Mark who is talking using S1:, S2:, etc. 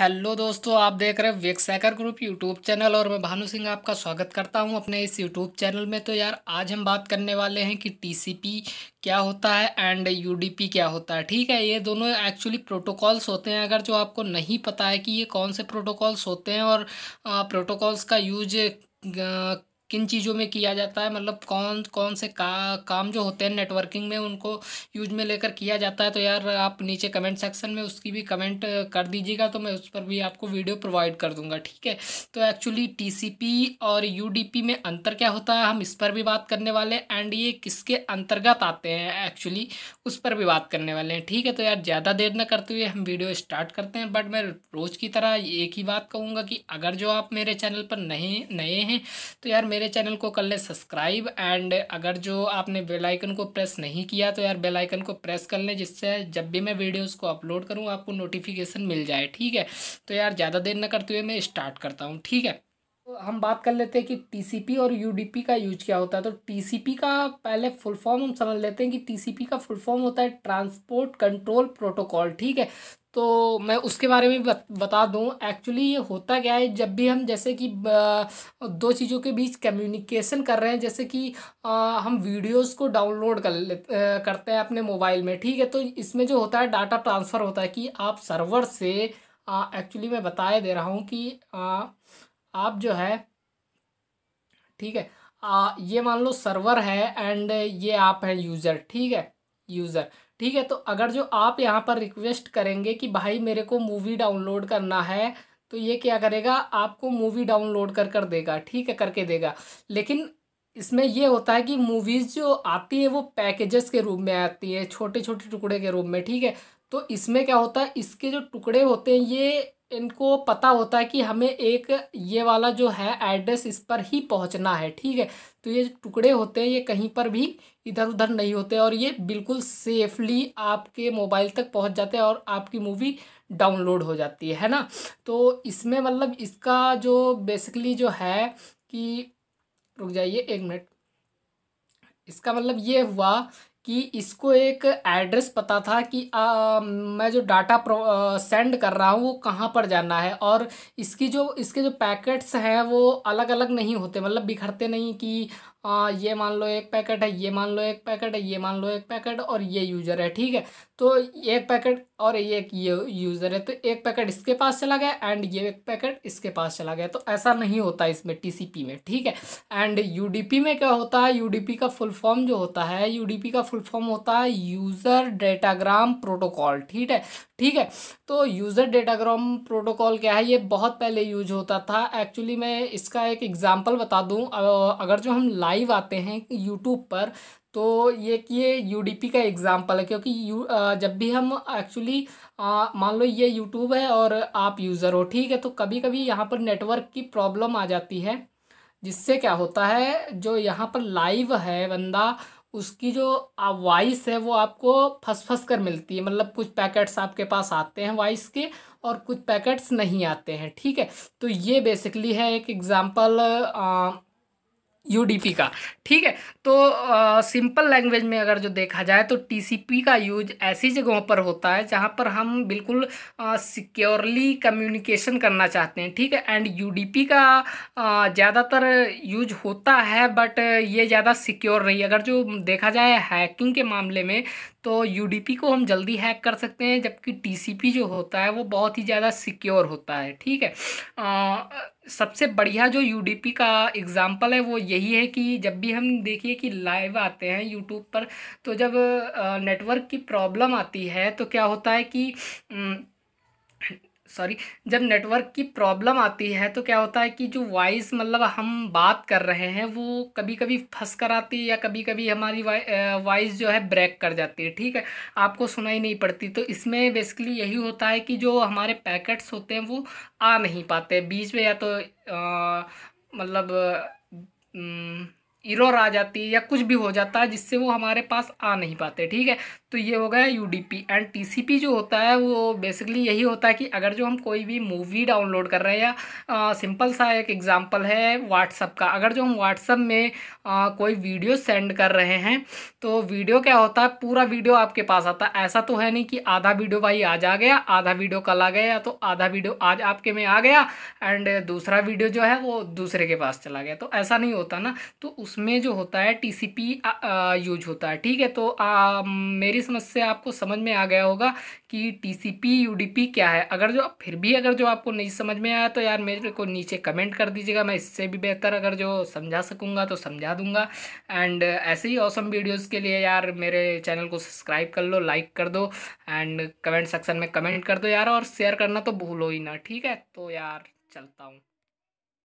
S1: hello दोस्तों आप देख रहे हैं वेक्सैकर ग्रुप यूट्यूब चैनल और मैं भानु सिंह आपका स्वागत करता हूं अपने इस यूट्यूब चैनल में तो यार आज हम बात करने वाले हैं कि टीसीपी क्या होता है एंड यूडीपी क्या होता है ठीक है ये दोनों एक्चुअली प्रोटोकॉल्स होते हैं अगर जो आपको नहीं पता है कि ये कौन से प्रोटोकॉल्स होते हैं और प्रोटोकॉल्स का यूज किन चीज़ों में किया जाता है मतलब कौन कौन से का काम जो होते हैं नेटवर्किंग में उनको यूज में लेकर किया जाता है तो यार आप नीचे कमेंट सेक्शन में उसकी भी कमेंट कर दीजिएगा तो मैं उस पर भी आपको वीडियो प्रोवाइड कर दूंगा ठीक है तो एक्चुअली टी और यू में अंतर क्या होता है हम इस पर भी बात करने वाले हैं एंड ये किसके अंतर्गत आते हैं एक्चुअली उस पर भी बात करने वाले हैं ठीक है तो यार ज़्यादा देर ना करते हुए हम वीडियो स्टार्ट करते हैं बट मैं रोज़ की तरह एक ही बात कहूँगा कि अगर जो आप मेरे चैनल पर नए नए हैं तो यार मेरे मेरे चैनल को कर ले सब्सक्राइब एंड अगर जो आपने बेल आइकन को प्रेस नहीं किया तो यार बेल आइकन को प्रेस कर लें जिससे जब भी मैं वीडियोस को अपलोड करूँ आपको नोटिफिकेशन मिल जाए ठीक है तो यार ज़्यादा देर ना करते हुए मैं स्टार्ट करता हूँ ठीक है तो हम बात कर लेते हैं कि टीसीपी और यूडीपी का यूज क्या होता है तो टीसीपी का पहले फुल फॉर्म हम समझ लेते हैं कि टीसीपी का फुल फॉर्म होता है ट्रांसपोर्ट कंट्रोल प्रोटोकॉल ठीक है तो मैं उसके बारे में बता दूं एक्चुअली ये होता क्या है जब भी हम जैसे कि दो चीज़ों के बीच कम्युनिकेशन कर रहे हैं जैसे कि हम वीडियोस को डाउनलोड कर ले करते हैं अपने मोबाइल में ठीक है तो इसमें जो होता है डाटा ट्रांसफ़र होता है कि आप सर्वर से एक्चुअली मैं बताए दे रहा हूँ कि आ, आप जो है ठीक है आ, ये मान लो सर्वर है एंड ये आप हैं यूज़र ठीक है यूज़र ठीक है तो अगर जो आप यहाँ पर रिक्वेस्ट करेंगे कि भाई मेरे को मूवी डाउनलोड करना है तो ये क्या करेगा आपको मूवी डाउनलोड कर कर देगा ठीक है करके देगा लेकिन इसमें यह होता है कि मूवीज़ जो आती है वो पैकेजेस के रूप में आती है छोटे छोटे टुकड़े के रूप में ठीक है तो इसमें क्या होता है इसके जो टुकड़े होते हैं ये इनको पता होता है कि हमें एक ये वाला जो है एड्रेस इस पर ही पहुंचना है ठीक है तो ये टुकड़े होते हैं ये कहीं पर भी इधर उधर नहीं होते और ये बिल्कुल सेफली आपके मोबाइल तक पहुंच जाते हैं और आपकी मूवी डाउनलोड हो जाती है है ना तो इसमें मतलब इसका जो बेसिकली जो है कि रुक जाइए एक मिनट इसका मतलब ये हुआ कि इसको एक एड्रेस पता था कि आ, मैं जो डाटा प्रो सेंड कर रहा हूँ वो कहाँ पर जाना है और इसकी जो इसके जो पैकेट्स हैं वो अलग अलग नहीं होते मतलब बिखरते नहीं कि आ, ये मान लो एक पैकेट है ये मान लो एक पैकेट है ये मान लो एक पैकेट और ये यूज़र है ठीक है तो एक पैकेट और ये एक ये यूज़र है तो एक पैकेट इसके पास चला गया एंड ये एक पैकेट इसके पास चला गया तो ऐसा नहीं होता इसमें टीसीपी में ठीक है एंड यूडीपी में क्या होता है यूडीपी का फुल फॉर्म जो होता है यूडीपी का फुल फॉर्म होता है यूज़र डेटाग्राम प्रोटोकॉल ठीक है ठीक है तो यूज़र डेटाग्राम प्रोटोकॉल क्या है ये बहुत पहले यूज होता था एक्चुअली मैं इसका एक एग्ज़ाम्पल बता दूं अगर जो हम लाइव आते हैं यूट्यूब पर तो ये कि ये यू का एग्ज़ाम्पल है क्योंकि यू जब भी हम एक्चुअली मान लो ये यूट्यूब है और आप यूज़र हो ठीक है तो कभी कभी यहाँ पर नेटवर्क की प्रॉब्लम आ जाती है जिससे क्या होता है जो यहाँ पर लाइव है बंदा उसकी जो वॉइस है वो आपको फंस फंस कर मिलती है मतलब कुछ पैकेट्स आपके पास आते हैं वॉइस के और कुछ पैकेट्स नहीं आते हैं ठीक है तो ये बेसिकली है एक एग्ज़ाम्पल यूडीपी का ठीक है तो आ, सिंपल लैंग्वेज में अगर जो देखा जाए तो टीसीपी का यूज ऐसी जगहों पर होता है जहाँ पर हम बिल्कुल सिक्योरली कम्युनिकेशन करना चाहते हैं ठीक है एंड यूडीपी का ज़्यादातर यूज होता है बट ये ज़्यादा सिक्योर नहीं अगर जो देखा जाए हैकिंग के मामले में तो यूडीपी को हम जल्दी हैक कर सकते हैं जबकि टी जो होता है वो बहुत ही ज़्यादा सिक्योर होता है ठीक है आ, सबसे बढ़िया जो यू का एग्ज़ाम्पल है वो यही है कि जब भी हम देखिए कि लाइव आते हैं यूट्यूब पर तो जब नेटवर्क की प्रॉब्लम आती है तो क्या होता है कि सॉरी जब नेटवर्क की प्रॉब्लम आती है तो क्या होता है कि जो वॉइस मतलब हम बात कर रहे हैं वो कभी कभी फंस कर आती है या कभी कभी हमारी वॉइस जो है ब्रेक कर जाती है ठीक है आपको सुनाई नहीं पड़ती तो इसमें बेसिकली यही होता है कि जो हमारे पैकेट्स होते हैं वो आ नहीं पाते बीच में या तो मतलब इरोर आ जाती है या कुछ भी हो जाता है जिससे वो हमारे पास आ नहीं पाते ठीक है तो ये हो गया U D P and T C P जो होता है वो बेसिकली यही होता है कि अगर जो हम कोई भी मूवी डाउनलोड कर रहे हैं या सिंपल सा एक एग्ज़ाम्पल है व्हाट्सअप का अगर जो हम व्हाट्सअप में आ, कोई वीडियो सेंड कर रहे हैं तो वीडियो क्या होता है पूरा वीडियो आपके पास आता है ऐसा तो है नहीं कि आधा वीडियो भाई आज आ गया आधा वीडियो कल आ गया तो आधा वीडियो आज आपके में आ गया एंड दूसरा वीडियो जो है वो दूसरे के पास चला गया तो ऐसा नहीं होता ना तो उसमें जो होता है टी सी पी यूज होता है ठीक है तो आ, मेरी समझ से आपको समझ में आ गया होगा कि टीसीपी यूडीपी क्या है अगर जो फिर भी अगर जो आपको नहीं समझ में आया तो यार मेरे को नीचे कमेंट कर दीजिएगा मैं इससे भी बेहतर अगर जो समझा सकूँगा तो समझा दूंगा एंड ऐसे ही औसम वीडियोज़ के लिए यार मेरे चैनल को सब्सक्राइब कर लो लाइक कर दो एंड कमेंट सेक्शन में कमेंट कर दो यार और शेयर करना तो भूलो ही ना ठीक है तो यार चलता हूँ